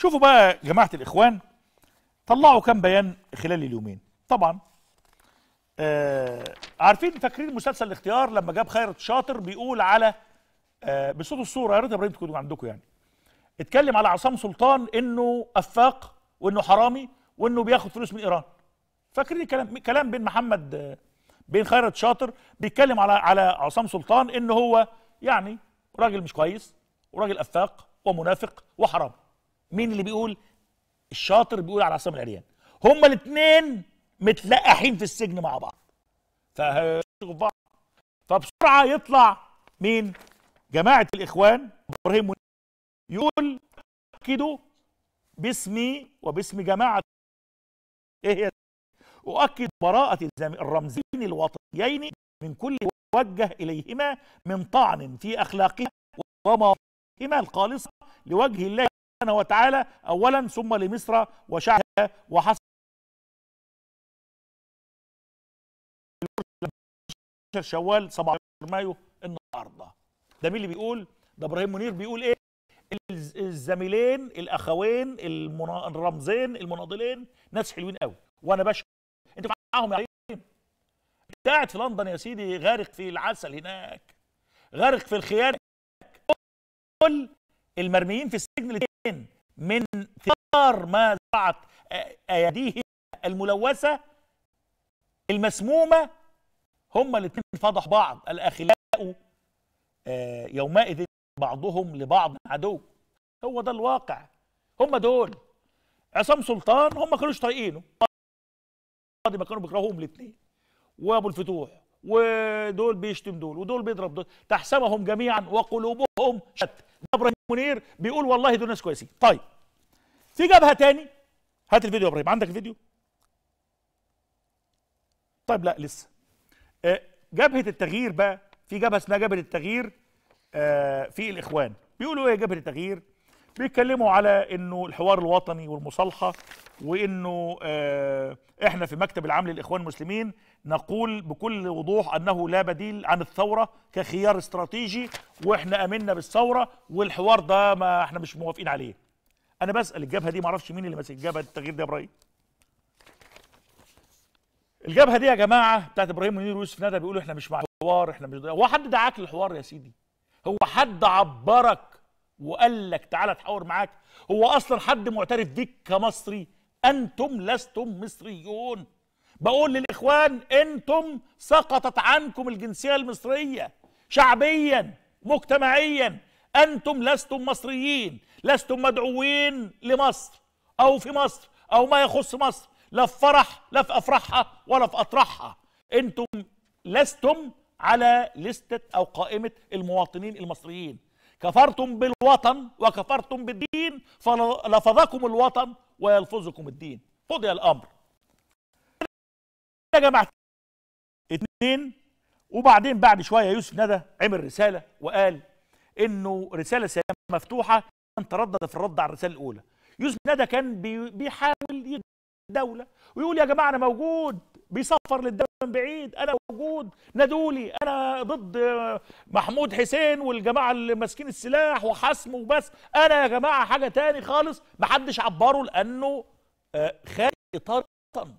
شوفوا بقى جماعه الاخوان طلعوا كام بيان خلال اليومين طبعا آه عارفين فاكرين مسلسل الاختيار لما جاب خيرت شاطر بيقول على آه بصوت الصوره يا ريت ابراهيم تكونوا عندكم يعني اتكلم على عصام سلطان انه افاق وانه حرامي وانه بياخد فلوس من ايران فاكرين الكلام كلام بين محمد آه، بين خيرت شاطر بيتكلم على على عصام سلطان ان هو يعني راجل مش كويس وراجل افاق ومنافق وحرامي مين اللي بيقول الشاطر بيقول على عصام العريان هما الاثنين متلقحين في السجن مع بعض فهيشتغلوا في بعض فبسرعه يطلع مين جماعه الاخوان ابراهيم يقول اؤكد باسمي وباسم جماعه ايه هي اؤكد براءه الرمزين الوطنيين من كل وجه اليهما من طعن في اخلاقهما ومواقفهما القالصه لوجه الله سبحانه وتعالى أولا ثم لمصر وشعبها وحصل شوال 17 مايو النهارده ده مين اللي بيقول ده ابراهيم منير بيقول ايه الزميلين الاخوين المنا... الرمزين المناضلين ناس حلوين قوي وانا بشكر انت معاهم يا يعني؟ انت قاعد في لندن يا سيدي غارق في العسل هناك غارق في الخيانه كل المرميين في السجن الاثنين من ثار ما زرعت آه، اياديه الملوثه المسمومه هما الاثنين فضحوا بعض الاخلاء آه، يومئذ بعضهم لبعض عدو هو ده الواقع هما دول عصام سلطان هم ما كانوش طايقينه ما كانوا بيكرهوهم الاثنين وابو الفتوح ودول بيشتم دول ودول بيضرب دول تحسبهم جميعا وقلوبهم شتى ابراهيم منير بيقول والله دول ناس كويسين طيب في جبهه تاني هات الفيديو يا ابراهيم عندك الفيديو طيب لا لسه آه، جبهه التغيير بقى في جبهه اسمها جبهه التغيير آه، في الاخوان بيقولوا ايه جبهه التغيير بيتكلموا على انه الحوار الوطني والمصالحه وانه آه، احنا في مكتب العام للاخوان المسلمين نقول بكل وضوح انه لا بديل عن الثوره كخيار استراتيجي واحنا امنا بالثوره والحوار ده ما احنا مش موافقين عليه. انا بسال الجبهه دي ما اعرفش مين اللي ماسك الجبهه التغيير ده يا ابراهيم. الجبهه دي يا جماعه بتاعت ابراهيم منير ويوسف ندى بيقولوا احنا مش مع الحوار احنا مش هو حد دعاك للحوار يا سيدي؟ هو حد عبرك وقال لك تعالى اتحاور معاك؟ هو اصلا حد معترف بيك كمصري أنتم لستم مصريون بقول للإخوان أنتم سقطت عنكم الجنسية المصرية شعبيا مجتمعيا أنتم لستم مصريين لستم مدعوين لمصر أو في مصر أو ما يخص مصر لا في فرح لا في أفراحها ولا في اطرحها أنتم لستم على لستة أو قائمة المواطنين المصريين كفرتم بالوطن وكفرتم بالدين فلفظكم الوطن ويلفظكم الدين قضي الامر يا جماعه اتنين وبعدين بعد شويه يوسف ندى عمل رساله وقال انه رساله سلام مفتوحه تردد في الرد على الرساله الاولى يوسف ندى كان بيحاول يجد الدوله ويقول يا جماعه انا موجود بيصفر للدم من بعيد انا موجود نادولي انا ضد محمود حسين والجماعه اللي ماسكين السلاح وحسم وبس انا يا جماعه حاجه تاني خالص محدش عبره لانه خارج اطار الوطن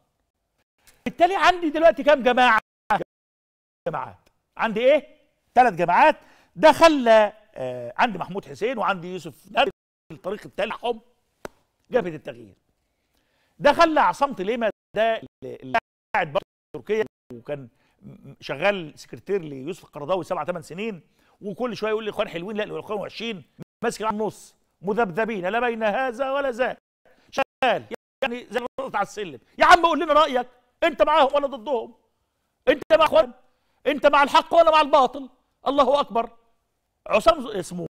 بالتالي عندي دلوقتي كام جماعه جماعات عندي ايه ثلاث جماعات ده خلى آه، عندي محمود حسين وعندي يوسف نادر الطريق التالي جبهه التغيير ده خلى عصام ليما ده اللي قاعد برضه في تركيا وكان شغال سكرتير ليوسف القرضاوي سبع ثمان سنين وكل شويه يقول لي اخوان حلوين لا الاخوان وحشين ماسك على النص مذبذبين لا بين هذا ولا ذاك شغال يعني زي ما على السلم يا عم قول لنا رايك انت معاهم ولا ضدهم انت مع اخوان انت مع الحق ولا مع الباطل الله اكبر عصام اسمه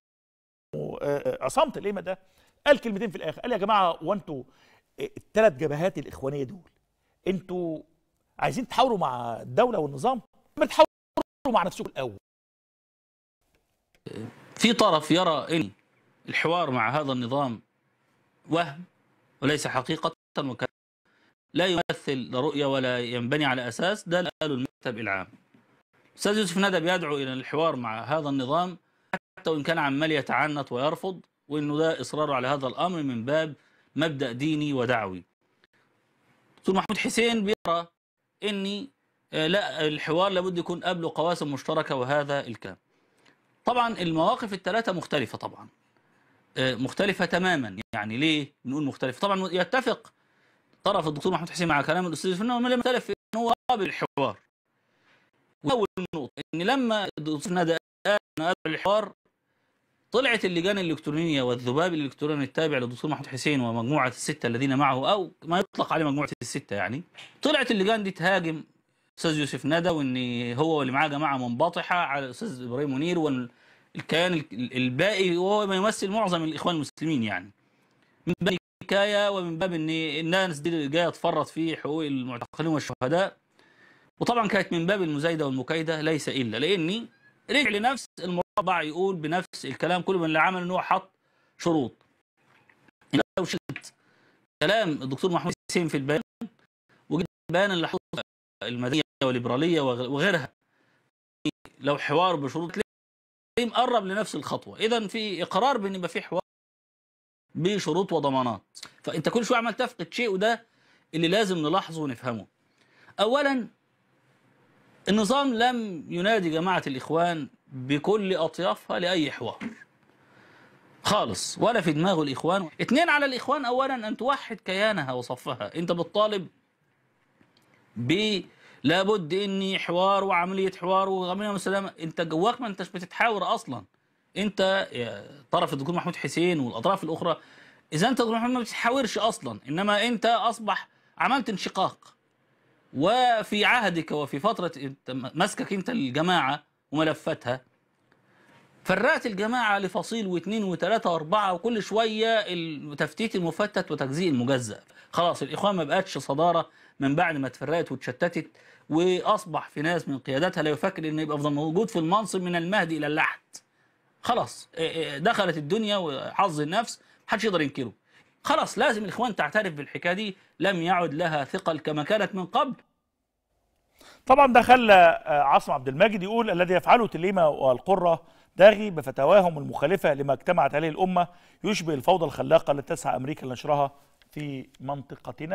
آه، آه، عصام تليمه ده قال كلمتين في الاخر قال يا جماعه هو انتوا الثلاث آه، جبهات الاخوانيه دول انتوا عايزين تحاوروا مع الدوله والنظام ما تحاوروا مع نفسكم الاول في طرف يرى ان الحوار مع هذا النظام وهم وليس حقيقه وكذا لا يمثل رؤيه ولا ينبني على اساس ده قاله المكتب العام استاذ يوسف ندب يدعو الى الحوار مع هذا النظام حتى وان كان عمال يتعنت ويرفض وانه ده اصراره على هذا الامر من باب مبدا ديني ودعوي دكتور محمود حسين بيرى اني آه، لا الحوار لابد يكون قبله قواسم مشتركه وهذا الكلام طبعا المواقف الثلاثه مختلفه طبعا آه، مختلفه تماما يعني ليه نقول مختلفه طبعا يتفق طرف الدكتور محمود حسين مع كلام الاستاذ فنان يختلف في ان هو قابل الحوار واول نقطه ان لما الدكتور نادى آه، قال الحوار طلعت اللجان الإلكترونية والذباب الإلكتروني التابع للدكتور محمود حسين ومجموعة الستة الذين معه أو ما يطلق عليه مجموعة الستة يعني طلعت اللجان دي تهاجم أستاذ يوسف ندى وإن هو واللي معاه جماعة منبطحة على أستاذ إبراهيم منير والكيان الباقي وهو ما يمثل معظم الإخوان المسلمين يعني من باب الحكاية ومن باب إن الناس دي جاية تفرط في حقوق المعتقلين والشهداء وطبعا كانت من باب المزايدة والمكايدة ليس إلا لأني رجع لنفس المر... طبع يقول بنفس الكلام كل من اللي عمل ان هو حط شروط ان يعني لو شلت كلام الدكتور محمود حسين في البيان وجد البيان اللي حط المدنيه والليبراليه وغيرها لو حوار بشروط ليه مقرب لنفس الخطوه اذا في اقرار بان يبقى في حوار بشروط وضمانات فانت كل شويه عمال تفقد شيء وده اللي لازم نلاحظه ونفهمه اولا النظام لم ينادي جماعه الاخوان بكل أطيافها لأي حوار خالص ولا في دماغه الإخوان اتنين على الإخوان أولا أن توحد كيانها وصفها أنت بتطالب ب لابد اني حوار وعمليه حوار وعمليه مسلمه انت جواك ما انتش بتتحاور اصلا انت طرف الدكتور محمود حسين والاطراف الاخرى اذا انت دكتور محمود ما بتتحاورش اصلا انما انت اصبح عملت انشقاق وفي عهدك وفي فتره مسكك انت الجماعه وملفاتها فرقت الجماعة لفصيل واثنين وثلاثة واربعة وكل شوية تفتيت المفتت وتجزيء المجزأ خلاص الإخوان ما بقتش صدارة من بعد ما اتفرقت واتشتتت وأصبح في ناس من قيادتها لا يفكر إنه يبقى موجود في المنصب من المهدي إلى اللحد خلاص دخلت الدنيا وحظ النفس محدش يقدر ينكره خلاص لازم الإخوان تعترف بالحكاية دي لم يعد لها ثقل كما كانت من قبل طبعا ده خلى آه، عاصم عبد المجيد يقول الذي يفعله تليمة والقرة داغي بفتواهم المخالفة لما اجتمعت عليه الأمة يشبه الفوضى الخلاقة التي تسعى أمريكا لنشرها في منطقتنا